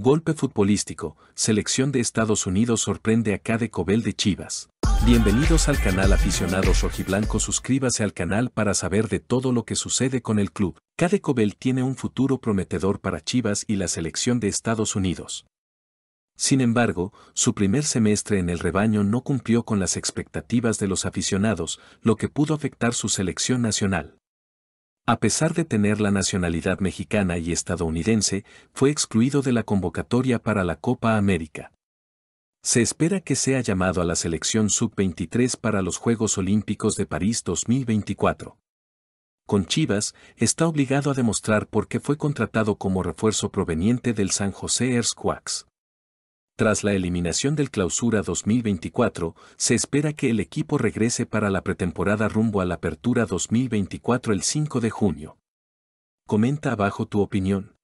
Golpe futbolístico, selección de Estados Unidos sorprende a Cade Cobel de Chivas. Bienvenidos al canal aficionados rojiblanco, suscríbase al canal para saber de todo lo que sucede con el club. Cade Cobel tiene un futuro prometedor para Chivas y la selección de Estados Unidos. Sin embargo, su primer semestre en el rebaño no cumplió con las expectativas de los aficionados, lo que pudo afectar su selección nacional. A pesar de tener la nacionalidad mexicana y estadounidense, fue excluido de la convocatoria para la Copa América. Se espera que sea llamado a la selección sub-23 para los Juegos Olímpicos de París 2024. Con Chivas, está obligado a demostrar por qué fue contratado como refuerzo proveniente del San José Earthquakes. Tras la eliminación del Clausura 2024, se espera que el equipo regrese para la pretemporada rumbo a la Apertura 2024 el 5 de junio. Comenta abajo tu opinión.